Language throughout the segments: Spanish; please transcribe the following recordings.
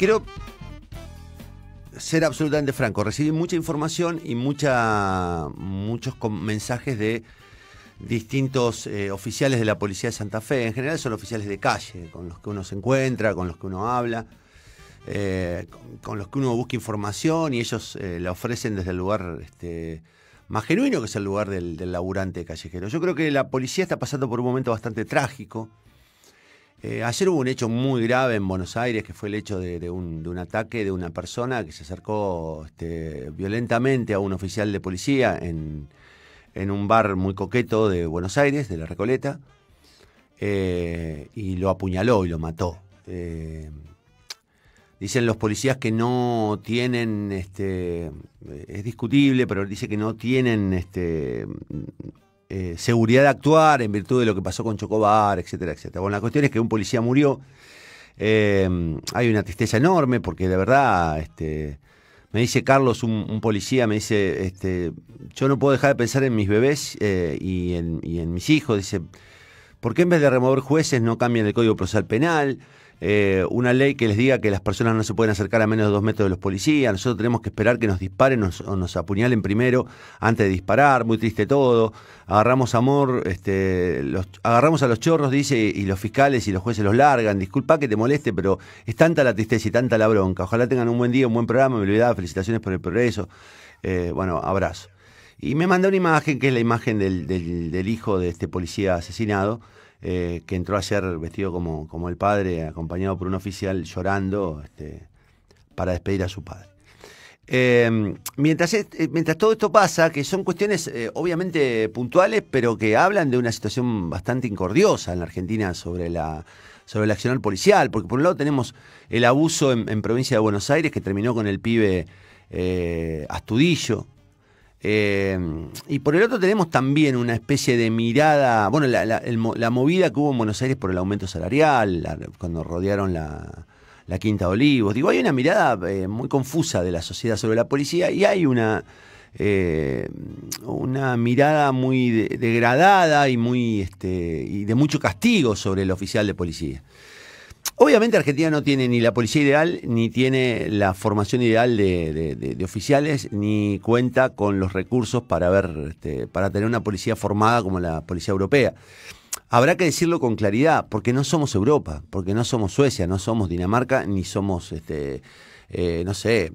Quiero ser absolutamente franco. Recibí mucha información y mucha, muchos mensajes de distintos eh, oficiales de la Policía de Santa Fe. En general son oficiales de calle, con los que uno se encuentra, con los que uno habla, eh, con, los que uno busca información y ellos eh, la ofrecen desde el lugar este, más genuino que es el lugar del laburante callejero. Yo creo que la policía está pasando por un momento bastante trágico. Eh, ayer hubo un hecho muy grave en Buenos Aires, que fue el hecho de, un, ataque de una persona que se acercó este, violentamente a un oficial de policía en, un bar muy coqueto de Buenos Aires, de la Recoleta, eh, y lo apuñaló y lo mató. Eh, dicen los policías que no tienen, este, es discutible, pero dice que no tienen este, eh, seguridad de actuar en virtud de lo que pasó con Chocobar, etcétera, etcétera. Bueno, la cuestión es que un policía murió. Eh, hay una tristeza enorme porque de verdad, este, me dice Carlos, un, policía, me dice, este, yo no puedo dejar de pensar en mis bebés eh, y, en, y en mis hijos. Dice, ¿por qué en vez de remover jueces no cambian el Código Procesal Penal? Eh, una ley que les diga que las personas no se pueden acercar a menos de dos metros de los policías, nosotros tenemos que esperar que nos disparen o nos apuñalen primero antes de disparar, muy triste todo, agarramos amor, este, agarramos a los chorros, dice, y los fiscales y los jueces los largan, disculpa que te moleste, pero es tanta la tristeza y tanta la bronca, ojalá tengan un buen día, un buen programa, me olvidaba, felicitaciones por el progreso, eh, bueno, abrazo. Y me mandó una imagen que es la imagen del hijo de este policía asesinado, eh, que entró ayer vestido como, el padre, acompañado por un oficial llorando este, para despedir a su padre. Em, mientras, eh, mientras todo esto pasa, que son cuestiones eh, obviamente puntuales, pero que hablan de una situación bastante incordiosa en la Argentina sobre la sobre el accionar policial, porque por un lado tenemos el abuso en, provincia de Buenos Aires que terminó con el pibe Astudillo, eh, y por el otro tenemos también una especie de mirada, bueno, la, movida que hubo en Buenos Aires por el aumento salarial, cuando rodearon la, Quinta de Olivos. Digo, hay una mirada eh, muy confusa de la sociedad sobre la policía y hay una, eh, una mirada muy degradada y, muy, este, y de mucho castigo sobre el oficial de policía. Obviamente Argentina no tiene ni la policía ideal, ni tiene la formación ideal de, oficiales, ni cuenta con los recursos para ver, este, para tener una policía formada como la policía europea. Habrá que decirlo con claridad, porque no somos Europa, porque no somos Suecia, no somos Dinamarca, ni somos, este, eh, no sé,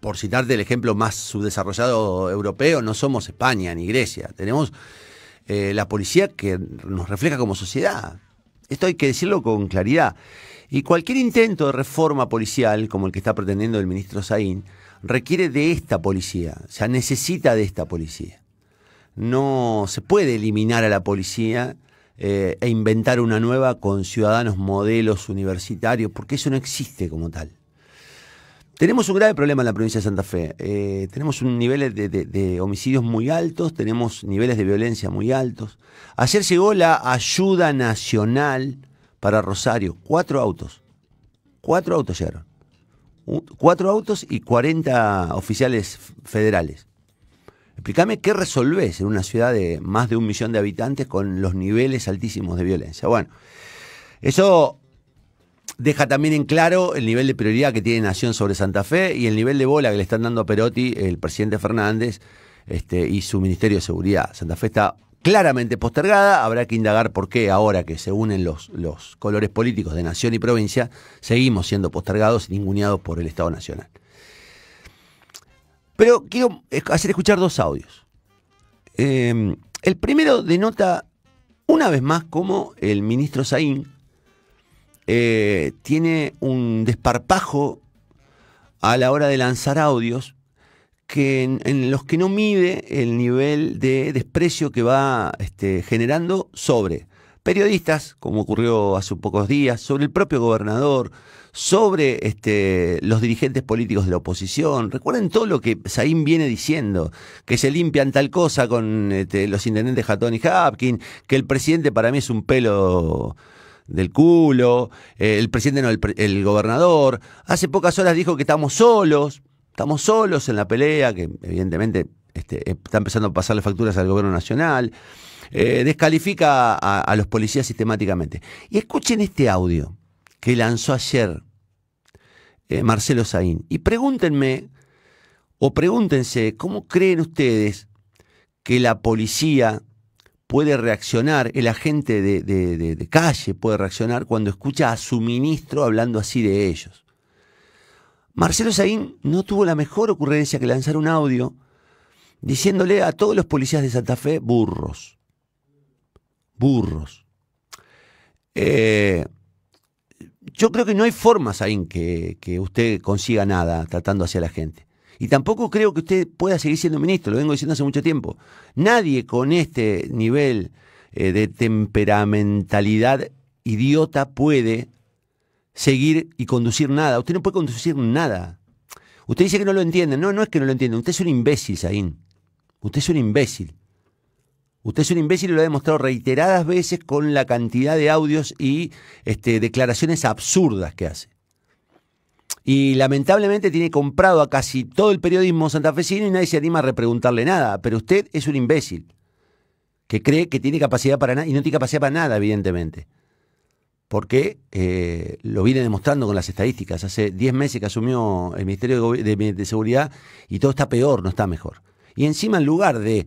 por citarte el ejemplo más subdesarrollado europeo, no somos España ni Grecia. Tenemos eh, la policía que nos refleja como sociedad. Esto hay que decirlo con claridad. Y cualquier intento de reforma policial, como el que está pretendiendo el ministro Saín, requiere de esta policía, o sea, necesita de esta policía. No se puede eliminar a la policía eh, e inventar una nueva con ciudadanos modelos universitarios, porque eso no existe como tal. Tenemos un grave problema en la provincia de Santa Fe. Eh, tenemos un nivel de, homicidios muy altos, tenemos niveles de violencia muy altos. Ayer llegó la ayuda nacional para Rosario. Cuatro autos. Cuatro autos llegaron. cuatro autos y 40 oficiales federales. Explícame qué resolvés en una ciudad de más de un millón de habitantes con los niveles altísimos de violencia. Bueno, eso deja también en claro el nivel de prioridad que tiene Nación sobre Santa Fe y el nivel de bola que le están dando a Perotti, el presidente Fernández este, y su Ministerio de Seguridad. Santa Fe está claramente postergada, habrá que indagar por qué ahora que se unen los, los colores políticos de Nación y provincia, seguimos siendo postergados y ninguneados por el Estado Nacional. Pero quiero hacer escuchar dos audios. Em, el primero denota una vez más cómo el ministro Saín eh, tiene un desparpajo a la hora de lanzar audios que en, los que no mide el nivel de desprecio que va este, generando sobre periodistas, como ocurrió hace pocos días, sobre el propio gobernador, sobre este, los dirigentes políticos de la oposición. Recuerden todo lo que Saín viene diciendo, que se limpian tal cosa con este, los intendentes Jatón y Hapkin, que el presidente para mí es un pelo del culo, eh, el presidente no, el, gobernador. Hace pocas horas dijo que estamos solos, estamos solos en la pelea, que evidentemente este, eh, está empezando a pasar las facturas al gobierno nacional. Eh, descalifica a, los policías sistemáticamente. Y escuchen este audio que lanzó ayer Marcelo Saín. Y pregúntenme, o pregúntense, ¿cómo creen ustedes que la policía puede reaccionar, el agente de, calle puede reaccionar cuando escucha a su ministro hablando así de ellos. Marcelo Saín no tuvo la mejor ocurrencia que lanzar un audio diciéndole a todos los policías de Santa Fe burros. Burros. Eh, yo creo que no hay forma, Saín, que, que usted consiga nada tratando hacia la gente. Y tampoco creo que usted pueda seguir siendo ministro, lo vengo diciendo hace mucho tiempo. Nadie con este nivel eh, de temperamentalidad idiota puede seguir y conducir nada. Usted no puede conducir nada. Usted dice que no lo entiende. No, no es que no lo entienda. Usted es un imbécil, Saín. Usted es un imbécil. Usted es un imbécil y lo ha demostrado reiteradas veces con la cantidad de audios y este, declaraciones absurdas que hace. Y lamentablemente tiene comprado a casi todo el periodismo santafesino y nadie se anima a repreguntarle nada. Pero usted es un imbécil que cree que tiene capacidad para nada y no tiene capacidad para nada, evidentemente. Porque eh, lo viene demostrando con las estadísticas. Hace 10 meses que asumió el Ministerio de Seguridad y todo está peor, no está mejor. Y encima, en lugar de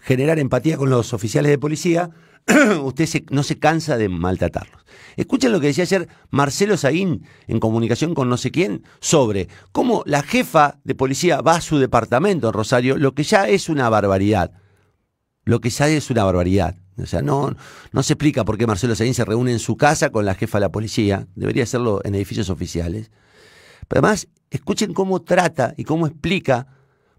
generar empatía con los oficiales de policía, usted no se cansa de maltratarlos. Escuchen lo que decía ayer Marcelo Saín en comunicación con no sé quién sobre cómo la jefa de policía va a su departamento en Rosario, lo que ya es una barbaridad. Lo que ya es una barbaridad. O sea, no, no se explica por qué Marcelo Saín se reúne en su casa con la jefa de la policía. Debería hacerlo en edificios oficiales. Pero además, escuchen cómo trata y cómo explica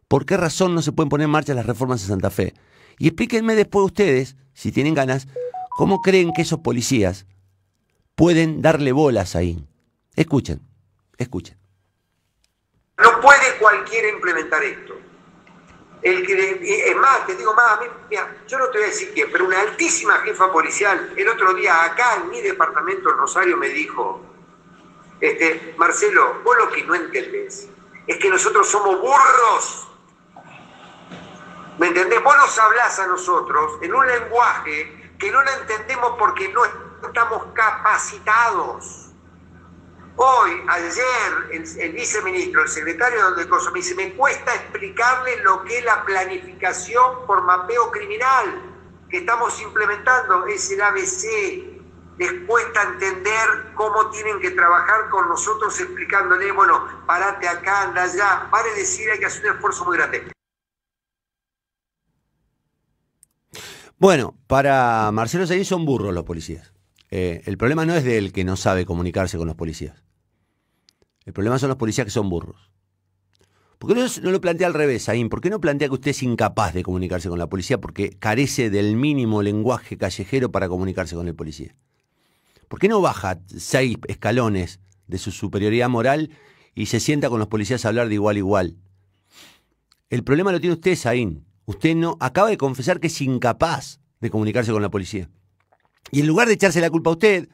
por qué razón no se pueden poner en marcha las reformas en Santa Fe. Y explíquenme después ustedes, si tienen ganas, cómo creen que esos policías pueden darle bolas ahí. Escuchen, escuchen. No puede cualquiera implementar esto. El que, es más, te digo más, yo no te voy a decir quién, pero una altísima jefa policial el otro día acá en mi departamento en Rosario me dijo, este, Marcelo, vos lo que no entendés es que nosotros somos burros entendés? Vos nos hablás a nosotros en un lenguaje que no lo entendemos porque no estamos capacitados. Hoy, ayer, el, viceministro, el secretario de Cosa, me me cuesta explicarle lo que es la planificación por mapeo criminal que estamos implementando, es el ABC. Les cuesta entender cómo tienen que trabajar con nosotros explicándole, bueno, parate acá, anda allá. Vale decir, hay que hacer un esfuerzo muy grande. Bueno, para Marcelo Seguí son burros los policías. Eh, el problema no es de él que no sabe comunicarse con los policías. El problema son los policías que son burros. ¿Por qué no, lo plantea al revés, Sain. ¿Por qué no plantea que usted es incapaz de comunicarse con la policía porque carece del mínimo lenguaje callejero para comunicarse con el policía? ¿Por qué no baja seis escalones de su superioridad moral y se sienta con los policías a hablar de igual a igual? El problema lo tiene usted, Saín. Usted no acaba de confesar que es incapaz de comunicarse con la policía. Y en lugar de echarse la culpa a usted,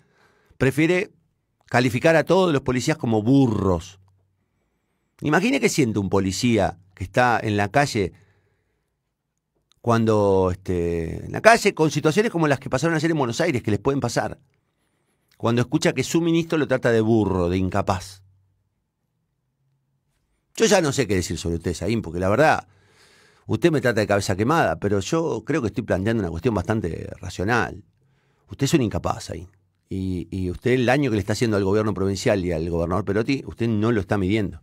prefiere calificar a todos los policías como burros. Imagine que siente un policía que está en la calle cuando este, en la calle con situaciones como las que pasaron ayer en Buenos Aires que les pueden pasar. Cuando escucha que su ministro lo trata de burro, de incapaz. Yo ya no sé qué decir sobre usted, Saín, porque la verdad Usted me trata de cabeza quemada, pero yo creo que estoy planteando una cuestión bastante racional. Usted es un incapaz ahí. Y, usted el daño que le está haciendo al gobierno provincial y al gobernador Perotti, usted no lo está midiendo.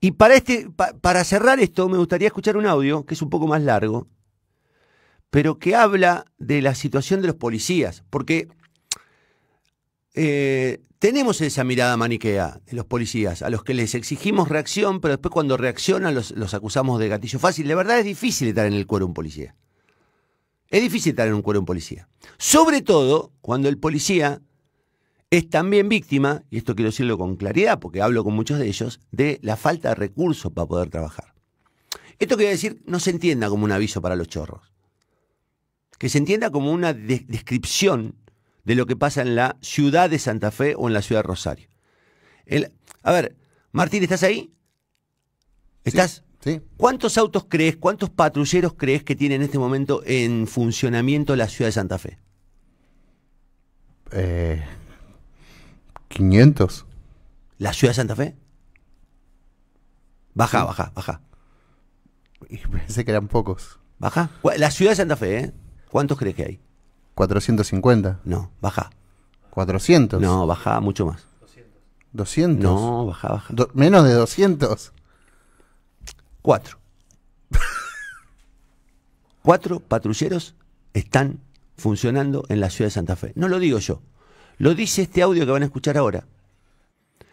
Y para, este, para cerrar esto, me gustaría escuchar un audio que es un poco más largo, pero que habla de la situación de los policías, porque eh, tenemos esa mirada maniquea de los policías, a los que les exigimos reacción, pero después cuando reaccionan los, acusamos de gatillo fácil. La verdad es difícil estar en el cuero un policía. Es difícil estar en un cuero un policía. Sobre todo cuando el policía es también víctima, y esto quiero decirlo con claridad porque hablo con muchos de ellos, de la falta de recursos para poder trabajar. Esto quiere decir, no se entienda como un aviso para los chorros. Que se entienda como una descripción de lo que pasa en la ciudad de Santa Fe o en la ciudad de Rosario. El, a ver, Martín, ¿estás ahí? ¿Estás? Sí, ¿Cuántos autos crees, cuántos patrulleros crees que tiene en este momento en funcionamiento la ciudad de Santa Fe? Eh, 500. ¿La ciudad de Santa Fe? Baja, baja, baja. Y pensé que eran pocos. Baja. La ciudad de Santa Fe, ¿eh? ¿Cuántos crees que hay? ¿450? No, baja. ¿400? No, baja mucho más. ¿200? No, baja, baja. ¿Menos de 200? Cuatro. Cuatro patrulleros están funcionando en la ciudad de Santa Fe. No lo digo yo. Lo dice este audio que van a escuchar ahora.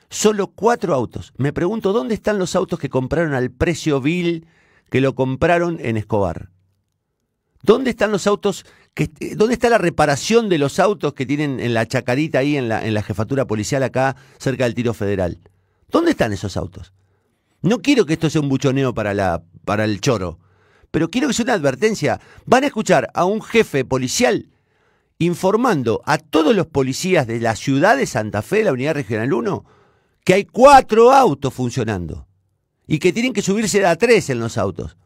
Solo cuatro autos. Me pregunto dónde están los autos que compraron al precio vil que lo compraron en Escobar. ¿Dónde están los autos eh, ¿Dónde está la reparación de los autos que tienen en la chacarita ahí, en la, en la jefatura policial acá, cerca del tiro federal? ¿Dónde están esos autos? No quiero que esto sea un buchoneo para, la, para el choro, pero quiero que sea una advertencia. Van a escuchar a un jefe policial informando a todos los policías de la ciudad de Santa Fe, la unidad regional 1, que hay cuatro autos funcionando y que tienen que subirse a tres en los autos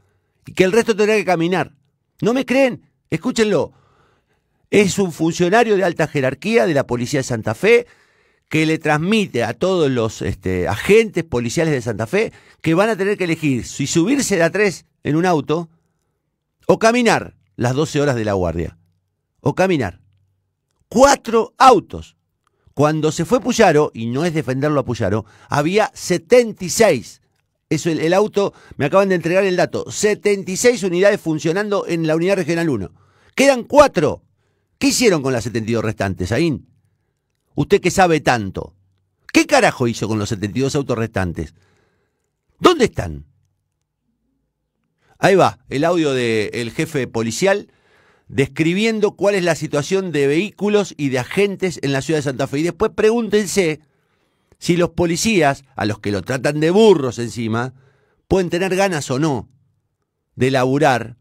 y que el resto tendrá que caminar. ¿No me creen? Escúchenlo. Es un funcionario de alta jerarquía de la Policía de Santa Fe que le transmite a todos los este, agentes policiales de Santa Fe que van a tener que elegir si subirse a tres en un auto o caminar las 12 horas de la guardia. O caminar. Cuatro autos. Cuando se fue Puyaro, y no es defenderlo a Puyaro, había 76. Eso, el, el, auto, me acaban de entregar el dato, 76 unidades funcionando en la unidad regional 1. Quedan cuatro. ¿Qué hicieron con las 72 restantes, Ain? Usted que sabe tanto. ¿Qué carajo hizo con los 72 autos restantes? ¿Dónde están? Ahí va el audio del jefe policial describiendo cuál es la situación de vehículos y de agentes en la ciudad de Santa Fe. Y después pregúntense si los policías, a los que lo tratan de burros encima, pueden tener ganas o no de laburar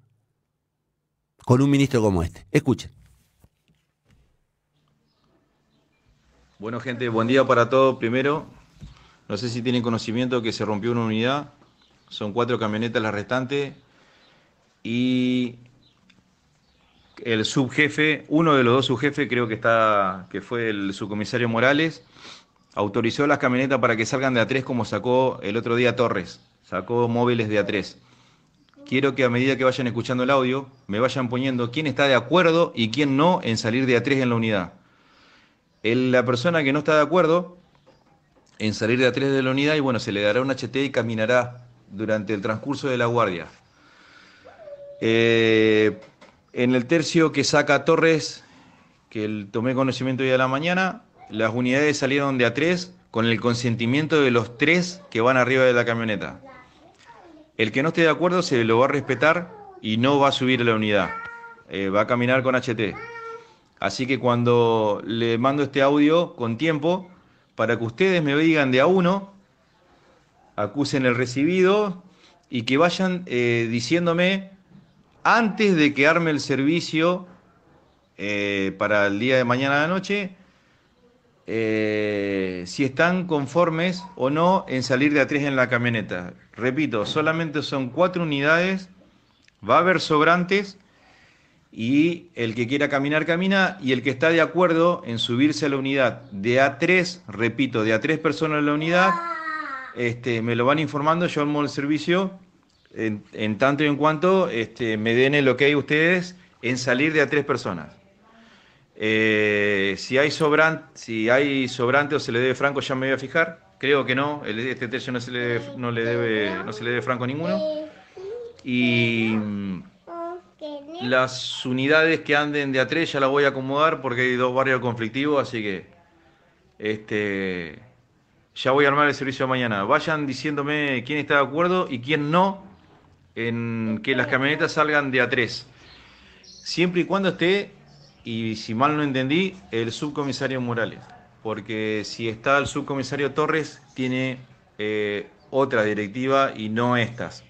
con un ministro como este. Escuchen. Bueno, gente, buen día para todos. Primero, no sé si tienen conocimiento que se rompió una unidad. Son cuatro camionetas las restantes. Y el subjefe, uno de los dos subjefes, creo que está, que fue el subcomisario Morales, autorizó las camionetas para que salgan de A3 como sacó el otro día Torres. Sacó móviles de A3. Quiero que a medida que vayan escuchando el audio, me vayan poniendo quién está de acuerdo y quién no en salir de A3 en la unidad la persona que no está de acuerdo en salir de a tres de la unidad y bueno, se le dará un HT y caminará durante el transcurso de la guardia. Eh, en el tercio que saca Torres, que tomé conocimiento hoy de la mañana, las unidades salieron de a tres con el consentimiento de los tres que van arriba de la camioneta. El que no esté de acuerdo se lo va a respetar y no va a subir a la unidad. Eh, va a caminar con HT. Así que cuando le mando este audio con tiempo, para que ustedes me digan de a uno, acusen el recibido y que vayan eh, diciéndome antes de que arme el servicio eh, para el día de mañana a la noche, eh, si están conformes o no en salir de a tres en la camioneta. Repito, solamente son cuatro unidades, va a haber sobrantes y el que quiera caminar, camina, y el que está de acuerdo en subirse a la unidad de A3, repito, de A3 personas en la unidad, este, me lo van informando, yo modo el servicio en, tanto y en cuanto este, me den el hay ustedes en salir de A3 personas. Eh, si, hay si hay sobrante o se le debe franco, ya me voy a fijar. Creo que no, este tercio no se le, no le debe, no se le debe franco a ninguno. Y las unidades que anden de a tres ya las voy a acomodar porque hay dos barrios conflictivos, así que este, ya voy a armar el servicio de mañana. Vayan diciéndome quién está de acuerdo y quién no en que las camionetas salgan de a tres. Siempre y cuando esté, y si mal no entendí, el subcomisario Morales. Porque si está el subcomisario Torres, tiene eh, otra directiva y no estas.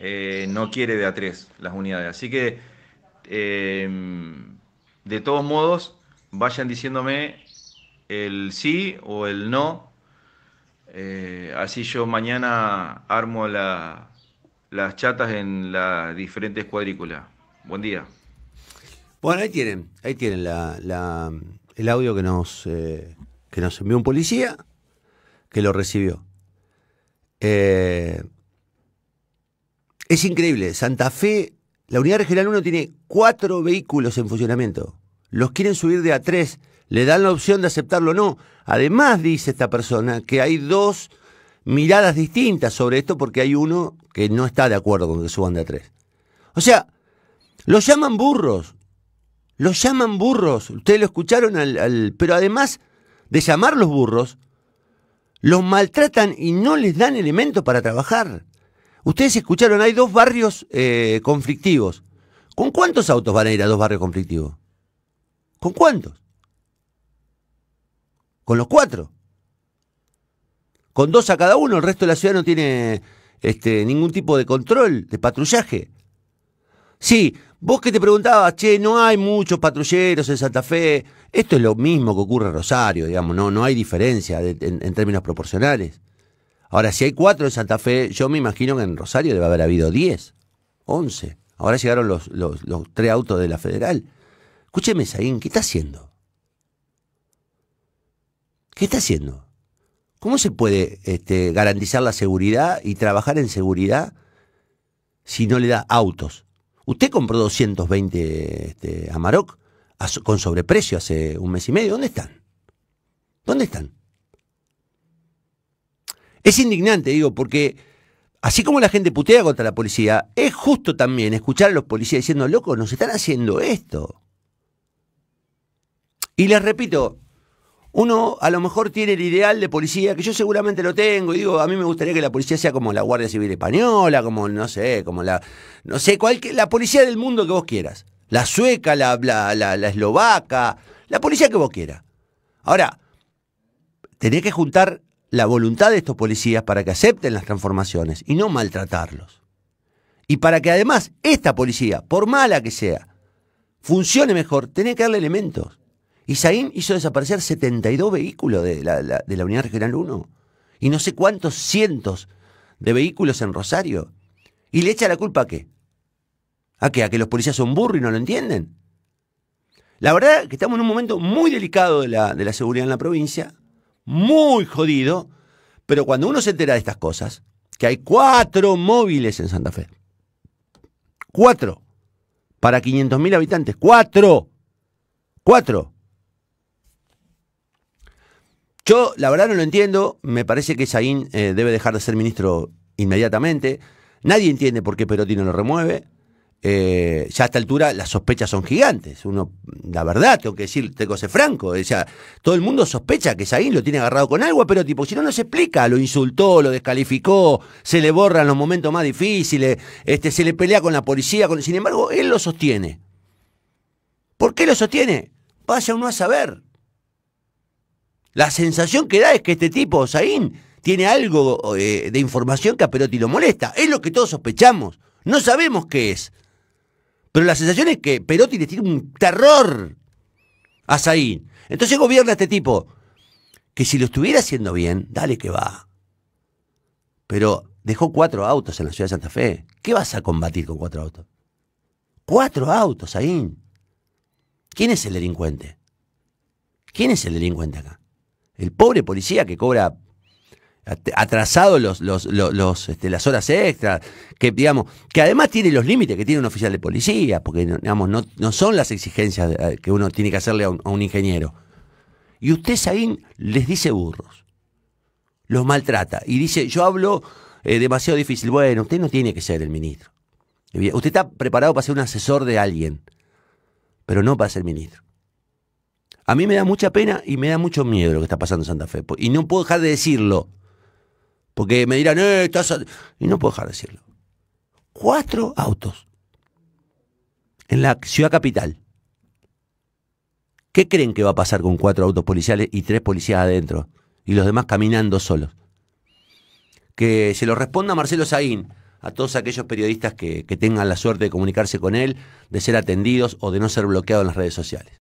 Eh, no quiere de a tres las unidades. Así que Em, de todos modos, vayan diciéndome el sí o el no. Eh, así yo mañana armo las chatas en las diferentes cuadrículas. Buen día. Bueno, ahí tienen, ahí tienen el audio que nos, eh, que nos envió un policía que lo recibió. Eh, es increíble, Santa Fe la unidad regional 1 tiene cuatro vehículos en funcionamiento. Los quieren subir de a 3 le dan la opción de aceptarlo o no. Además, dice esta persona, que hay dos miradas distintas sobre esto porque hay uno que no está de acuerdo con que suban de a tres. O sea, los llaman burros. Los llaman burros. Ustedes lo escucharon al, al, Pero además de llamarlos burros, los maltratan y no les dan elementos para trabajar. Ustedes escucharon, hay dos barrios eh, conflictivos. ¿Con cuántos autos van a ir a dos barrios conflictivos? ¿Con cuántos? Con los cuatro. Con dos a cada uno, el resto de la ciudad no tiene este, ningún tipo de control, de patrullaje. Sí, vos que te preguntabas, che, no hay muchos patrulleros en Santa Fe. Esto es lo mismo que ocurre en Rosario, digamos, no, no hay diferencia en términos proporcionales. Ahora, si hay cuatro en Santa Fe, yo me imagino que en Rosario debe haber habido diez, once. Ahora llegaron los, tres autos de la federal. Escúcheme, Saín, ¿qué está haciendo? ¿Qué está haciendo? ¿Cómo se puede este, garantizar la seguridad y trabajar en seguridad si no le da autos? Usted compró 220 este, Amarok con sobreprecio hace un mes y medio. ¿Dónde están? ¿Dónde están? Es indignante, digo, porque así como la gente putea contra la policía, es justo también escuchar a los policías diciendo, loco, nos están haciendo esto. Y les repito, uno a lo mejor tiene el ideal de policía, que yo seguramente lo tengo, y digo, a mí me gustaría que la policía sea como la Guardia Civil Española, como, no sé, como la, no sé, cualquier, la policía del mundo que vos quieras. La sueca, la, la, la, la eslovaca, la policía que vos quieras. Ahora, tenés que juntar la voluntad de estos policías para que acepten las transformaciones y no maltratarlos. Y para que además esta policía, por mala que sea, funcione mejor, tiene que darle elementos. Isaín hizo desaparecer 72 vehículos de la, de la Unidad Regional 1 y no sé cuántos cientos de vehículos en Rosario. ¿Y le echa la culpa a qué? ¿A qué? ¿A que los policías son burros y no lo entienden? La verdad que estamos en un momento muy delicado de la, de la seguridad en la provincia, muy jodido, pero cuando uno se entera de estas cosas, que hay cuatro móviles en Santa Fe, cuatro, para 500.000 habitantes, cuatro, cuatro. Yo la verdad no lo entiendo, me parece que Saín eh, debe dejar de ser ministro inmediatamente, nadie entiende por qué Perotti no lo remueve. Eh, ya a esta altura las sospechas son gigantes. Uno, la verdad, tengo que decir, tengo que ser franco. O todo el mundo sospecha que Saín lo tiene agarrado con algo, pero tipo, si no, no se explica. Lo insultó, lo descalificó, se le borra en los momentos más difíciles, este, se le pelea con la policía. Sin embargo, él lo sostiene. ¿Por qué lo sostiene? Vaya uno a saber. La sensación que da es que este tipo, Saín, tiene algo eh, de información que a Perotti lo molesta. Es lo que todos sospechamos. No sabemos qué es. Pero la sensación es que Perotti le tiene un terror a Saín. Entonces gobierna este tipo. Que si lo estuviera haciendo bien, dale que va. Pero dejó cuatro autos en la ciudad de Santa Fe. ¿Qué vas a combatir con cuatro autos? Cuatro autos, Saín. ¿Quién es el delincuente? ¿Quién es el delincuente acá? El pobre policía que cobra atrasado los, este, las horas extras, que digamos, que además tiene los límites que tiene un oficial de policía, porque digamos, no, son las exigencias eh, que uno tiene que hacerle a un, ingeniero. Y usted, sabín les dice burros, los maltrata y dice, yo hablo eh, demasiado difícil. Bueno, usted no tiene que ser el ministro. Usted está preparado para ser un asesor de alguien, pero no para ser ministro. A mí me da mucha pena y me da mucho miedo lo que está pasando en Santa Fe. Y no puedo dejar de decirlo. Porque me dirán, eh, estás. Y no puedo dejar de decirlo. Cuatro autos en la ciudad capital. ¿Qué creen que va a pasar con cuatro autos policiales y tres policías adentro? Y los demás caminando solos. Que se lo responda Marcelo Saín a todos aquellos periodistas que, que tengan la suerte de comunicarse con él, de ser atendidos o de no ser bloqueados en las redes sociales.